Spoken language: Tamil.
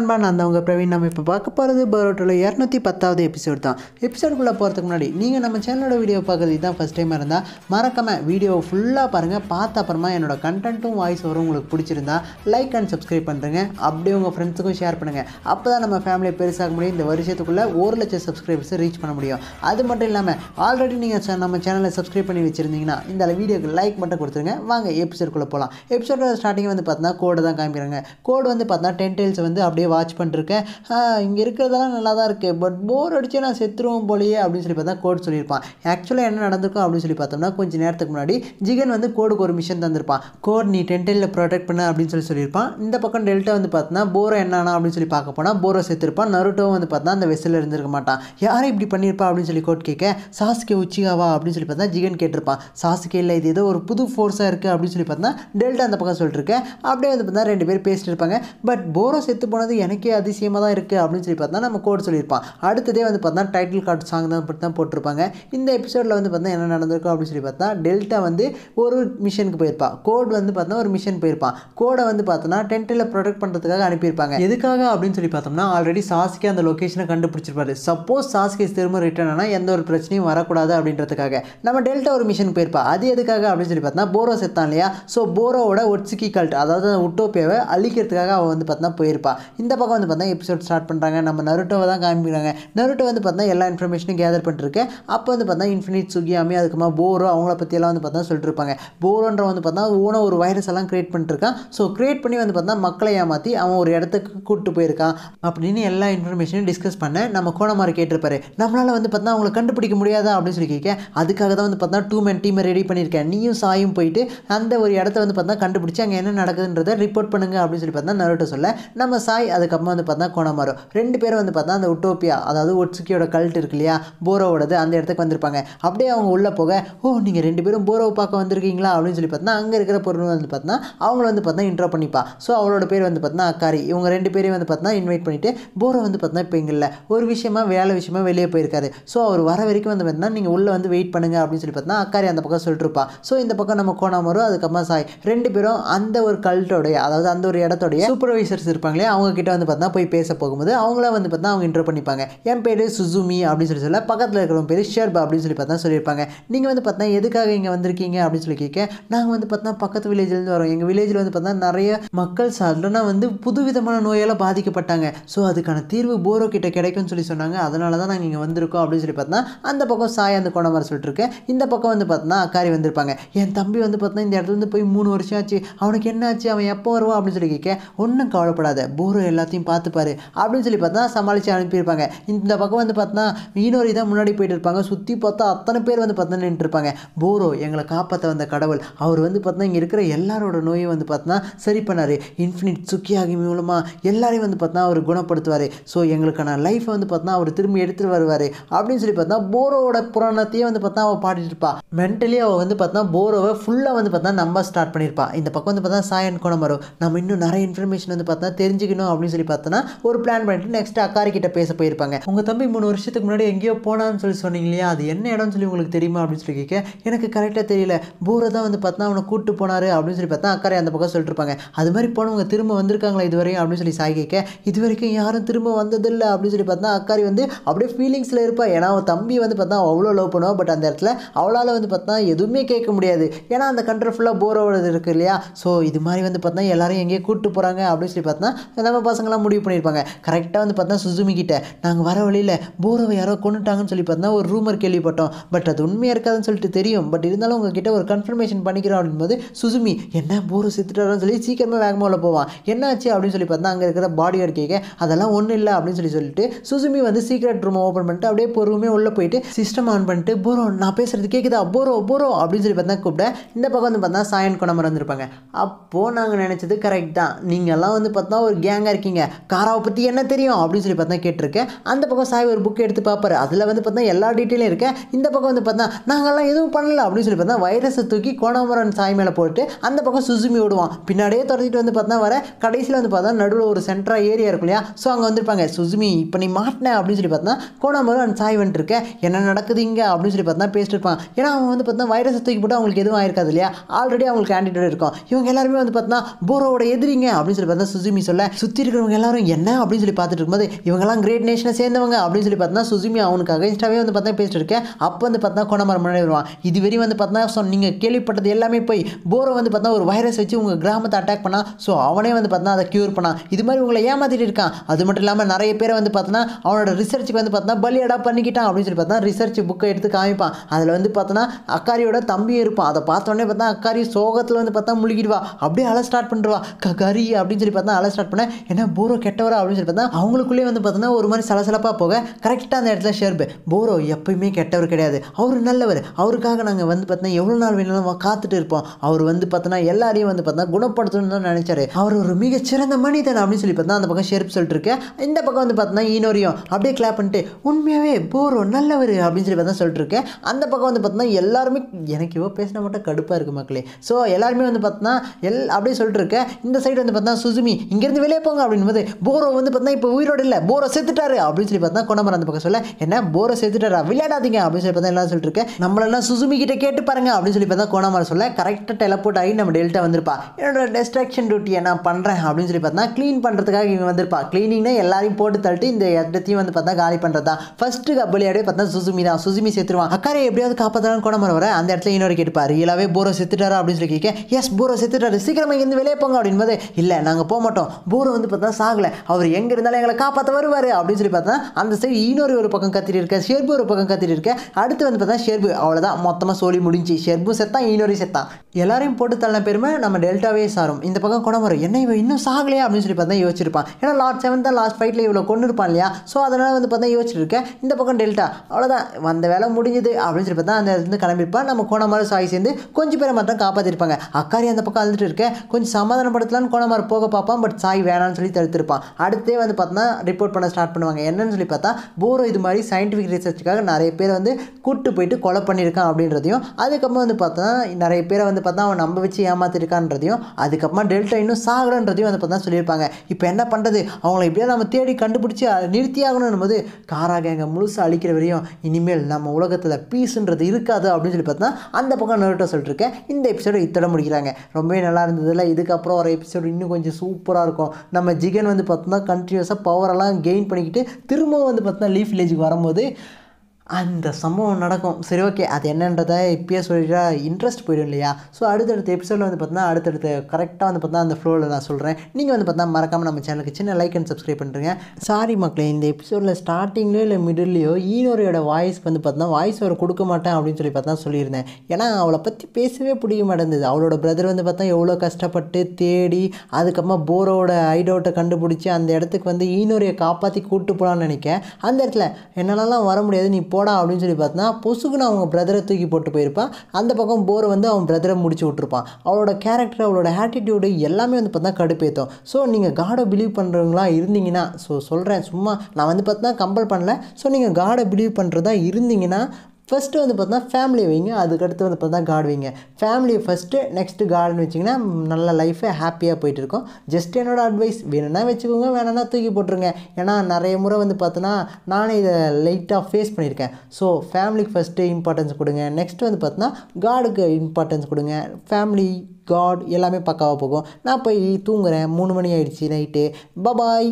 நண்பா நான் தான் உங்கள் பிரவீன் நம்ம இப்போ பார்க்க போகிறது பரோட்டோட இரநூத்தி பத்தாவது எபிசோட் தான் எபிசோடுக்குள்ளே போகிறதுக்கு முன்னாடி நீங்கள் நம்ம சேனலோட வீடியோ பார்க்குறது தான் ஃபஸ்ட் டைம் இருந்தால் மறக்காமல் வீடியோ ஃபுல்லாக பாருங்கள் பார்த்த அப்புறமா என்னோட கண்டென்ட்டும் வாய்ஸ் வரும் உங்களுக்கு பிடிச்சிருந்தா லைக் அண்ட் சப்ஸ்கிரைப் பண்ணுறங்க அப்படியே உங்கள் ஃப்ரெண்ட்ஸுக்கும் ஷேர் பண்ணுங்கள் அப்போ தான் நம்ம ஃபேமிலியை பெருசாக முடியும் இந்த வருஷத்துக்குள்ளே ஒரு லட்சம் சப்ஸ்கிரைபர்ஸ் ரீச் பண்ண முடியும் அது மட்டும் இல்லாமல் ஆல்ரெடி நீங்கள் நம்ம சேனலை சப்ஸ்கிரைப் பண்ணி வச்சுருந்தீங்கன்னா இந்த வீடியோக்கு லைக் மட்டும் கொடுத்துருங்க வாங்க எபிசோடுக்குள்ளே போகலாம் எபிசோட ஸ்டார்டிங் வந்து பார்த்தீங்கன்னா கோடு தான் காமிக்கிறாங்க கோடு வந்து பார்த்தீங்கன்னா டென்டெயில்ஸ் வந்து அப்படியே வாட்ச் பண்ணிருக்கேன் இங்கே இருக்கிறதெல்லாம் நல்லா தான் இருக்குது பட் போர் அடிச்சு நான் செத்துருவோம் போலயே அப்படின்னு சொல்லி பார்த்தா கோட் சொல்லியிருப்பான் ஆக்சுவலாக என்ன நடந்திருக்கும் அப்படின்னு சொல்லி பார்த்தோம்னா கொஞ்சம் நேரத்துக்கு முன்னாடி ஜிகன் வந்து கோடுக்கு ஒரு மிஷன் தந்திருப்பான் கோட் நீ டென்டெலில் ப்ரொடெக்ட் பண்ண அப்படின்னு சொல்லி சொல்லியிருப்பான் இந்த பக்கம் டெல்டா வந்து பார்த்தோன்னா போரோ என்னானா அப்படின்னு சொல்லி பார்க்க போனால் போரோ செத்துருப்பான் நருட்டோ வந்து பார்த்தா அந்த வெசில் இருந்திருக்க மாட்டான் யாரும் இப்படி பண்ணியிருப்பா அப்படின்னு சொல்லி கோட் கேட்க சாஸ்கே உச்சிகாவா அப்படின்னு சொல்லி பார்த்தா ஜிகன் கேட்டிருப்பான் சாஸ்கே இல்லை இது ஏதோ ஒரு புது ஃபோர்ஸாக இருக்குது அப்படின்னு சொல்லி பார்த்தா டெல்டா அந்த பக்கம் சொல்லிட்டுருக்கேன் அப்படியே வந்து பார்த்தா ரெண்டு பேர் பேசிட்டு இருப்பாங்க பட் போரோ செத்து போனது எனக்கே அதிசயமாக தான் இருக்குது அப்படின்னு சொல்லி பார்த்தா நம்ம கோட் சொல்லியிருப்பான் அடுத்ததே வந்து பார்த்தா டைட்டில் கார்டு சாங் தான் பற்றி தான் போட்டிருப்பாங்க இந்த எபிசோடில் வந்து பார்த்தா என்ன நடந்திருக்கும் அப்படின்னு சொல்லி பார்த்தா டெல்டா வந்து ஒரு மிஷனுக்கு போயிருப்பான் கோட் வந்து பார்த்தா ஒரு மிஷன் போயிருப்பான் கோடை வந்து பார்த்தோன்னா டென்ட்டில் ப்ரொடெக்ட் பண்ணுறதுக்காக அனுப்பியிருப்பாங்க எதுக்காக அப்படின்னு சொல்லி பார்த்தோம்னா ஆல்ரெடி சாஸ்கே அந்த லொக்கேஷனை கண்டுபிடிச்சிருப்பாரு சப்போஸ் சாஸ்கே திரும்ப ரிட்டர்ன் ஆனால் எந்த ஒரு பிரச்சனையும் வரக்கூடாது அப்படின்றதுக்காக நம்ம டெல்டா ஒரு மிஷன் போயிருப்பா அது எதுக்காக அப்படின்னு சொல்லி பார்த்தா போரோ செத்தான் இல்லையா ஸோ போரோவோட ஒட்ஸ்கி கல்ட் அதாவது உட்டோப்பியாவை அழிக்கிறதுக்காக அவள் வந்து பார்த்தோன்னா போயிருப்பா இந்த இந்த பக்கம் வந்து பார்த்தா எபிசோட் ஸ்டார்ட் பண்ணுறாங்க நம்ம நருட்டோவை தான் காமிக்கிறாங்க நருட்டோ வந்து பார்த்தா எல்லா இன்ஃபர்மேஷனும் கேதர் பண்ணிருக்கு அப்போ வந்து பார்த்தா இன்ஃபினிட் சுகியாமி அதுக்குமா போரோ அவங்கள பற்றியெல்லாம் வந்து பார்த்தா சொல்லிட்டுருப்பாங்க போரோன்ற வந்து பார்த்தா ஓன ஒரு வைரஸ் எல்லாம் க்ரியேட் பண்ணிட்டுருக்கான் ஸோ க்ரியேட் பண்ணி வந்து பார்த்தா மக்களை ஏமாற்றி அவன் ஒரு இடத்துக்கு கூப்பிட்டு போயிருக்கான் அப்படின்னு எல்லா இன்ஃபர்மேஷனையும் டிஸ்கஸ் பண்ண நம்ம கோணமாரி கேட்டிருப்பாரு நம்மளால் வந்து பார்த்தா அவங்களை கண்டுபிடிக்க முடியாதா அப்படின்னு சொல்லி கேட்க அதுக்காக தான் வந்து பார்த்தா டூ மேன் டீமை ரெடி பண்ணியிருக்கேன் நீயும் சாயும் போயிட்டு அந்த ஒரு இடத்த வந்து பார்த்தா கண்டுபிடிச்சி அங்கே என்ன நடக்குதுன்றதை ரிப்போர்ட் பண்ணுங்க அப்படின்னு சொல்லி பார்த்தா நருட்டை சொல்ல நம்ம சாய் அதுக்கப்புறம் வந்து பார்த்தா கோணமரம் ரெண்டு பேரும் வந்து பார்த்தா அந்த உட்டோப்பியா அதாவது ஒட்சுக்கியோட கல்ட் இருக்கு இல்லையா போரோவோடது அந்த இடத்துக்கு வந்திருப்பாங்க அப்படியே அவங்க உள்ளே போக ஓ நீங்கள் ரெண்டு பேரும் போரோவை பார்க்க வந்திருக்கீங்களா அப்படின்னு சொல்லி பார்த்தா அங்கே இருக்கிற பொருள் வந்து பார்த்தா அவங்கள வந்து பார்த்தா இன்ட்ரோ பண்ணிப்பா ஸோ அவளோட பேர் வந்து பார்த்தா அக்காரி இவங்க ரெண்டு பேரையும் வந்து பார்த்தா இன்வைட் பண்ணிவிட்டு போரோ வந்து பார்த்தா இப்போ எங்களில் ஒரு விஷயமா வேலை விஷயமா வெளியே போயிருக்காரு ஸோ அவர் வர வரைக்கும் வந்து பார்த்தீங்கன்னா நீங்கள் உள்ளே வந்து வெயிட் பண்ணுங்க அப்படின்னு சொல்லி பார்த்தா அக்காரி அந்த பக்கம் சொல்லிட்டுருப்பா ஸோ இந்த பக்கம் நம்ம வரும் அதுக்கப்புறமா சாய் ரெண்டு பேரும் அந்த ஒரு கல்ட்டோடைய அதாவது அந்த ஒரு இடத்தோடைய சூப்பர்வைசர்ஸ் இருப்பாங்களே அவங்க கிட்ட கிட்ட வந்து பார்த்தா போய் பேச போகும்போது அவங்கள வந்து பார்த்தா அவங்க இன்ட்ரோ பண்ணிப்பாங்க என் பேர் சுசுமி அப்படின்னு சொல்லி சொல்ல பக்கத்தில் இருக்கிறவங்க பேர் ஷேர்பா அப்படின்னு சொல்லி பார்த்தா சொல்லியிருப்பாங்க நீங்கள் வந்து பார்த்தா எதுக்காக இங்கே வந்திருக்கீங்க அப்படின்னு சொல்லி கேட்க நாங்கள் வந்து பார்த்தா பக்கத்து வில்லேஜ்லேருந்து வரோம் எங்கள் வில்லேஜில் வந்து பார்த்தா நிறைய மக்கள் சார்லன்னா வந்து புதுவிதமான நோயால் பாதிக்கப்பட்டாங்க ஸோ அதுக்கான தீர்வு போரோ கிட்ட கிடைக்கும்னு சொல்லி சொன்னாங்க அதனால தான் நாங்கள் இங்கே வந்திருக்கோம் அப்படின்னு சொல்லி பார்த்தா அந்த பக்கம் சாய் அந்த கோணமரம் சொல்லிட்டுருக்கேன் இந்த பக்கம் வந்து பார்த்தா அக்காரி வந்திருப்பாங்க என் தம்பி வந்து பார்த்தோன்னா இந்த இடத்துல வந்து போய் மூணு வருஷம் ஆச்சு அவனுக்கு என்ன ஆச்சு அவன் எப்போ வருவான் அப்படின்னு சொல்லி கேட்க ஒன்றும் கவலைப்படாத போரோ எல்லாத்தையும் பார்த்துப்பாரு அப்படின்னு சொல்லி பார்த்தா சமாளித்து அனுப்பியிருப்பாங்க இந்த பக்கம் வந்து பார்த்தோன்னா மீனோரி தான் முன்னாடி போயிட்டு இருப்பாங்க சுற்றி பார்த்தா அத்தனை பேர் வந்து பார்த்தா நின்றுருப்பாங்க போரோ எங்களை காப்பாற்ற வந்த கடவுள் அவர் வந்து பார்த்தோன்னா இங்கே இருக்கிற எல்லாரோட நோயை வந்து பார்த்தோன்னா சரி பண்ணார் இன்ஃபினிட் சுக்கியாகி மூலமாக எல்லாரையும் வந்து பார்த்தா அவர் குணப்படுத்துவார் ஸோ எங்களுக்கான லைஃப்பை வந்து பார்த்தோன்னா அவர் திரும்பி எடுத்துகிட்டு வருவார் அப்படின்னு சொல்லி பார்த்தா போரோட புராணத்தையே வந்து பார்த்தா அவள் பாடிட்டு இருப்பாள் மென்டலி அவள் வந்து பார்த்தா போரோவை ஃபுல்லாக வந்து பார்த்தா நம்ப ஸ்டார்ட் பண்ணியிருப்பா இந்த பக்கம் வந்து பார்த்தா சாயன் குணமரம் நம்ம இன்னும் நிறைய இன்ஃபர்மேஷன் வந்து பார்த்தா தெரிஞ்சுக்கணும் அப்படின்னு சொல்லி பார்த்தோன்னா ஒரு பிளான் பண்ணிட்டு நெக்ஸ்ட் அக்காரி கிட்ட பேச போயிருப்பாங்க உங்கள் தம்பி மூணு வருஷத்துக்கு முன்னாடி எங்கேயோ போனான்னு சொல்லி சொன்னீங்க இல்லையா அது என்ன இடம்னு சொல்லி உங்களுக்கு தெரியுமா அப்படின்னு சொல்லி கேட்க எனக்கு கரெக்டாக தெரியல பூரை தான் வந்து பார்த்தா அவனை கூட்டு போனார் அப்படின்னு சொல்லி பார்த்தா அக்காரை அந்த பக்கம் சொல்லிட்டுருப்பாங்க அது மாதிரி போனவங்க திரும்ப வந்திருக்காங்களா இது வரையும் அப்படின்னு சொல்லி சாய் கேட்க இது வரைக்கும் யாரும் திரும்ப வந்ததில்லை அப்படின்னு சொல்லி பார்த்தா அக்காரி வந்து அப்படியே ஃபீலிங்ஸில் இருப்பா ஏன்னா அவன் தம்பி வந்து பார்த்தா அவ்வளோ லவ் பண்ணுவான் பட் அந்த இடத்துல அவளால் வந்து பார்த்தா எதுவுமே கேட்க முடியாது ஏன்னா அந்த கண்ட்ரி ஃபுல்லாக போரோடு இருக்குது இல்லையா ஸோ இது மாதிரி வந்து பார்த்தா எல்லாரும் எங்கேயோ கூப்பிட்டு போகிறாங்க அப்படின்னு சொல்லி பார்த்தா நம்ம பசங்களாம் முடிவு பண்ணியிருப்பாங்க கரெக்டாக வந்து பார்த்தா சுசுமி கிட்டே நாங்கள் வர வழியில் போரவை யாரோ கொண்டுட்டாங்கன்னு சொல்லி பார்த்தா ஒரு ரூமர் கேள்விப்பட்டோம் பட் அது உண்மையாக இருக்காதுன்னு சொல்லிட்டு தெரியும் பட் இருந்தாலும் உங்ககிட்ட ஒரு கன்ஃபர்மேஷன் பண்ணிக்கிறோம் போது சுசுமி என்ன போர் செத்துட்டாரோன்னு சொல்லி சீக்கிரமாக வேகமாக போவான் என்னாச்சு அப்படின்னு சொல்லி பார்த்தா அங்கே இருக்கிற பாடி கார்டு அதெல்லாம் ஒன்றும் இல்லை அப்படின்னு சொல்லி சொல்லிட்டு சுசுமி வந்து சீக்ரெட் ரூம் ஓப்பன் பண்ணிட்டு அப்படியே ரூமே உள்ளே போயிட்டு சிஸ்டம் ஆன் பண்ணிட்டு போரோ நான் பேசுகிறது கேட்குதா போரோ போரோ அப்படின்னு சொல்லி பார்த்தா கூப்பிட இந்த பக்கம் வந்து பார்த்தா சாயன் குணமரம் வந்திருப்பாங்க அப்போது நாங்கள் நினச்சது கரெக்ட் தான் நீங்கள்லாம் வந்து பார்த்தா ஒரு கேங்காக இருக்கீங்க காராவை பற்றி என்ன தெரியும் அப்படின்னு சொல்லி பார்த்தா கேட்டிருக்கேன் அந்த பக்கம் சாய் ஒரு புக் எடுத்து பார்ப்பாரு அதில் வந்து பார்த்தா எல்லா டீட்டெயிலும் இருக்கேன் இந்த பக்கம் வந்து பார்த்தா நாங்கள்லாம் எதுவும் பண்ணல அப்படின்னு சொல்லி பார்த்தா வைரஸை தூக்கி கோணாமரன் சாய் மேலே போட்டு அந்த பக்கம் சுசுமி விடுவான் பின்னாடியே தொடர்ந்துட்டு வந்து பார்த்தா வர கடைசியில் வந்து பார்த்தா நடுவில் ஒரு சென்ட்ரா ஏரியா இருக்கும் இல்லையா ஸோ அங்கே வந்துருப்பாங்க சுசுமி இப்போ நீ மாட்டின அப்படின்னு சொல்லி பார்த்தா கோணாமரன் சாய் வந்துட்டுருக்க என்ன நடக்குது இங்கே அப்படின்னு சொல்லி பார்த்தா பேசிட்டு இருப்பான் ஏன்னா அவங்க வந்து பார்த்தா வைரஸை தூக்கி போட்டு அவங்களுக்கு எதுவும் ஆயிருக்காது இல்லையா ஆல்ரெடி அவங்களுக்கு கேண்டிடேட் இருக்கும் இவங்க எல்லாருமே வந்து பார்த்தா போரோட எதிரிங்க அப்படின்னு சொல்லி பார்த்தா சுசுமி சொல்ல சுத்தி இருக்கிறவங்க எல்லாரும் என்ன அப்படின்னு சொல்லி பார்த்துட்டு இருக்கும்போது இவங்கெல்லாம் கிரேட் நேஷனை சேர்ந்தவங்க அப்படின்னு சொல்லி பார்த்தா சுசுமி அவனுக்கு அகைன்ஸ்டாகவே வந்து பார்த்தா பேசிட்டு இருக்கேன் அப்போ வந்து பார்த்தா கொண்டமரம் முன்னாடி வருவான் வரையும் வந்து பார்த்தீங்கன்னா ஸோ நீங்கள் கேள்விப்பட்டது எல்லாமே போய் போரை வந்து பார்த்தா ஒரு வைரஸ் வச்சு உங்கள் கிராமத்தை அட்டாக் பண்ணால் ஸோ அவனே வந்து பார்த்தா அதை க்யூர் பண்ணான் இது மாதிரி உங்களை ஏமாத்திட்டு இருக்கான் அது மட்டும் இல்லாமல் நிறைய பேரை வந்து பார்த்தோன்னா அவனோட ரிசர்ச்சுக்கு வந்து பார்த்தா பலியடா பண்ணிக்கிட்டான் அப்படின்னு சொல்லி பார்த்தா ரிசர்ச் புக்கை எடுத்து காமிப்பான் அதில் வந்து பார்த்தோன்னா அக்காரியோட தம்பியும் இருப்பான் அதை பார்த்தோன்னே பார்த்தா அக்காரி சோகத்தில் வந்து பார்த்தா முழுகிடுவா அப்படியே அலை ஸ்டார்ட் பண்ணிடுவா கரி அப்படின்னு சொல்லி பார்த்தா அலை ஸ்டார்ட் பண்ண என்ன போரோ கெட்டவரா அப்படின்னு சொல்லி பார்த்தா அவங்களுக்குள்ளேயே வந்து பார்த்தோன்னா ஒரு மாதிரி சலசலப்பாக போக கரெக்டாக அந்த இடத்துல ஷேர்பு போரோ எப்பயுமே கெட்டவர் கிடையாது அவர் நல்லவர் அவருக்காக நாங்கள் வந்து பார்த்தோன்னா எவ்வளோ நாள் வேணாலும் காத்துட்டு இருப்போம் அவர் வந்து பார்த்தோன்னா எல்லாரையும் வந்து பார்த்தா குணப்படுத்தணும்னு தான் நினச்சாரு அவர் ஒரு மிகச்சிறந்த மனிதன் அப்படின்னு சொல்லி பார்த்தா அந்த பக்கம் ஷேர்ப் சொல்லிட்டு இருக்கேன் இந்த பக்கம் வந்து பார்த்தோன்னா ஈனோரியும் அப்படியே கிளாப் பண்ணிட்டு உண்மையாகவே போரோ நல்லவர் அப்படின்னு சொல்லி பார்த்தா சொல்லிட்டு இருக்கேன் அந்த பக்கம் வந்து பார்த்தோன்னா எல்லாருமே எனக்கு இவ்வளோ பேசினா மட்டும் கடுப்பாக இருக்குது மக்களே ஸோ எல்லாருமே வந்து பார்த்தோன்னா எல் அப்படியே சொல்லிட்டு இருக்கேன் இந்த சைடு வந்து பார்த்தோன்னா சுசுமி இங்கேருந்து வெளியே போங்க போது போரோ வந்து பார்த்தா இப்போ உயிரோடு இல்லை போரோ செத்துட்டாரு அப்படின்னு சொல்லி பார்த்தா குணமரம் அந்த பக்கம் சொல்ல என்ன போரோ செத்துட்டாரா விளையாடாதீங்க அப்படின்னு சொல்லி பார்த்தா எல்லாம் சொல்லிட்டு இருக்கேன் நம்மளெல்லாம் சுசுமி கிட்ட கேட்டு பாருங்க அப்படின்னு சொல்லி பார்த்தா கோணமரம் சொல்ல கரெக்டாக டெலப்போர்ட் ஆகி நம்ம டெல்டா வந்திருப்பா என்னோட டெஸ்ட்ராக்ஷன் டியூட்டி நான் பண்ணுறேன் அப்படின்னு சொல்லி பார்த்தா க்ளீன் பண்ணுறதுக்காக இவங்க வந்திருப்பா க்ளீனிங்னா எல்லாரையும் போட்டு தள்ளிட்டு இந்த இடத்தையும் வந்து பார்த்தா காலி பண்ணுறதா தான் ஃபஸ்ட்டு கபலியாடே பார்த்தா சுசுமி தான் சுசுமி செத்துருவான் அக்காரே எப்படியாவது காப்பாற்றாலும் குணமரம் வர அந்த இடத்துல இன்னொரு கேட்டுப்பா ரியலாகவே போரோ செத்துட்டாரா அப்படின்னு சொல்லி கேட்க எஸ் போரோ செத்துட்டாரு சீக்கிரமாக இங்கேருந்து வெளியே போங்க போது இல்லை நாங்கள் போக மாட்டோம் போரோ வந்து பார்த்தா தான் சாகலை அவர் எங்கே இருந்தாலும் எங்களை காப்பாற்ற வருவார் அப்படின்னு சொல்லி பார்த்தா அந்த சைடு இன்னொரு ஒரு பக்கம் கத்திட்டு இருக்க ஷெர்பு ஒரு பக்கம் கத்திட்டு இருக்க அடுத்து வந்து பார்த்தா ஷெர்பு அவ்வளோதான் மொத்தமாக சோழி முடிஞ்சு ஷெர்பும் செத்தான் இன்னொரு செத்தான் எல்லாரையும் போட்டு தள்ள பெருமை நம்ம டெல்டாவே சாரும் இந்த பக்கம் வரும் என்ன இவன் இன்னும் சாகலையா அப்படின்னு சொல்லி பார்த்தா யோசிச்சிருப்பான் ஏன்னா லாஸ்ட் செவன் தான் லாஸ்ட் ஃபைட்டில் இவ்வளோ கொண்டு இருப்பான் இல்லையா ஸோ அதனால் வந்து பார்த்தா யோசிச்சிருக்கேன் இந்த பக்கம் டெல்டா அவ்வளோதான் வந்த வேலை முடிஞ்சுது அப்படின்னு சொல்லி பார்த்தா அந்த இடத்துல கிளம்பியிருப்பான் நம்ம கோணமாரி சாய் சேர்ந்து கொஞ்சம் பேரை மட்டும் காப்பாற்றிருப்பாங்க அக்காரி அந்த பக்கம் அழுதுட்டு இருக்க கொஞ்சம் சமாதானப்படுத்தலான்னு கோணமாரி போக பார்ப்பான் பட் சாய் வேணான்னு சொல்லி மாதிரி தடுத்திருப்பான் அடுத்தே வந்து பார்த்தோன்னா ரிப்போர்ட் பண்ண ஸ்டார்ட் பண்ணுவாங்க என்னன்னு சொல்லி பார்த்தா போரோ இது மாதிரி சயின்டிஃபிக் ரிசர்ச்சுக்காக நிறைய பேர் வந்து கூட்டு போயிட்டு கொலை பண்ணியிருக்கான் அப்படின்றதையும் அதுக்கப்புறம் வந்து பார்த்தா நிறைய பேரை வந்து பார்த்தா அவன் நம்ப வச்சு ஏமாத்திருக்கான்றதையும் அதுக்கப்புறமா டெல்டா இன்னும் சாகுறன்றதையும் வந்து பார்த்தா சொல்லியிருப்பாங்க இப்போ என்ன பண்ணுறது அவங்கள எப்படியோ நம்ம தேடி கண்டுபிடிச்சி நிறுத்தியாகணும் போது காராக எங்கள் முழுசாக அழிக்கிற வரையும் இனிமேல் நம்ம உலகத்தில் பீஸுன்றது இருக்காது அப்படின்னு சொல்லி பார்த்தா அந்த பக்கம் நோட்டோ சொல்லிட்டுருக்கேன் இந்த எபிசோடு இத்தோட முடிக்கிறாங்க ரொம்பவே நல்லா இருந்ததில்ல இதுக்கப்புறம் ஒரு எபிசோடு இன்னும் கொஞ்சம் சூப்பராக இருக்கும் நம்ம ஜிகன் வந்து பார்த்தோம்னா கண்டினியூஸாக பவரெல்லாம் கெயின் பண்ணிக்கிட்டு திரும்ப வந்து பார்த்தோம்னா லீஃப் வில்லேஜுக்கு வரும்போது அந்த சம்பவம் நடக்கும் சரி ஓகே அது என்னன்றதை இப்பயே சொல்லிட்டு இன்ட்ரெஸ்ட் போயிடும் இல்லையா ஸோ அடுத்தடுத்த எபிசோடில் வந்து பார்த்தீங்கன்னா அடுத்தடுத்த கரெக்டாக வந்து பார்த்தா அந்த ஃப்ளோவில் நான் சொல்கிறேன் நீங்கள் வந்து பார்த்தா மறக்காமல் நம்ம சேனலுக்கு சின்ன லைக் அண்ட் சப்ஸ்கிரைப் பண்ணுறேங்க சாரி மக்களே இந்த எபிசோடில் ஸ்டார்டிங்லேயோ இல்லை மிடில்லையோ ஈனோரையோட வாய்ஸ் வந்து பார்த்தீங்கன்னா வாய்ஸ் அவர் கொடுக்க மாட்டேன் அப்படின்னு சொல்லி பார்த்தா சொல்லியிருந்தேன் ஏன்னா அவளை பற்றி பேசவே பிடிக்க மாட்டேங்குது அவளோட பிரதர் வந்து பார்த்தா எவ்வளோ கஷ்டப்பட்டு தேடி அதுக்கப்புறமா போரோட ஐடோட்டை கண்டுபிடிச்சி அந்த இடத்துக்கு வந்து ஈனோரையை காப்பாற்றி கூப்பிட்டு போகலான்னு நினைக்க அந்த இடத்துல என்னாலலாம் வர முடியாது நீ போ போடா அப்படின்னு சொல்லி பார்த்தா பொசுக்குன்னு அவங்க பிரதரை தூக்கி போட்டு போயிருப்பான் அந்த பக்கம் போர் வந்து அவன் பிரதரை முடிச்சு விட்ருப்பான் அவளோட கேரக்டர் அவளோட ஆட்டிடியூடு எல்லாமே வந்து பார்த்தா கடுப்பேற்றும் ஸோ நீங்கள் காடை பிலீவ் பண்ணுறவங்களா இருந்தீங்கன்னா ஸோ சொல்கிறேன் சும்மா நான் வந்து பார்த்தா கம்பல் பண்ணல ஸோ நீங்கள் காடை பிலீவ் பண்ணுறதா இருந்தீங்கன்னா ஃபஸ்ட்டு வந்து பார்த்தோன்னா ஃபேமிலி வைங்க அதுக்கடுத்து வந்து பார்த்தா கார்டு வைங்க ஃபேமிலி ஃபஸ்ட்டு நெக்ஸ்ட்டு கார்டுன்னு வச்சிங்கன்னா நல்ல லைஃபே ஹாப்பியாக போயிட்டுருக்கோம் இருக்கும் ஜஸ்ட் என்னோடய அட்வைஸ் வேணும்னா வச்சுக்கோங்க வேணும்னா தூக்கி போட்டுருங்க ஏன்னா நிறைய முறை வந்து பார்த்தோன்னா நானே இதை லைட்டாக ஃபேஸ் பண்ணியிருக்கேன் ஸோ ஃபேமிலிக்கு ஃபஸ்ட்டு இம்பார்ட்டன்ஸ் கொடுங்க நெக்ஸ்ட் வந்து பார்த்தோன்னா காடுக்கு இம்பார்ட்டன்ஸ் கொடுங்க ஃபேமிலி காட் எல்லாமே பக்காவாக போகும் நான் போய் தூங்குறேன் மூணு மணி ஆகிடுச்சு நைட்டு பபாய்